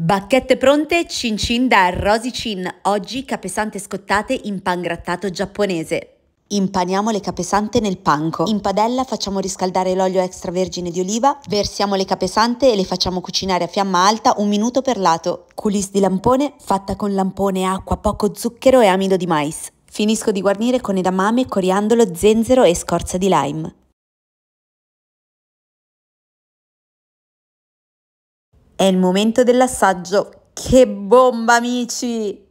Bacchette pronte, cin cin da Cin, oggi capesante scottate in pangrattato giapponese. Impaniamo le capesante nel panco. In padella facciamo riscaldare l'olio extravergine di oliva, versiamo le capesante e le facciamo cucinare a fiamma alta un minuto per lato. Coulisse di lampone, fatta con lampone, acqua, poco zucchero e amido di mais. Finisco di guarnire con edamame, coriandolo, zenzero e scorza di lime. È il momento dell'assaggio. Che bomba, amici!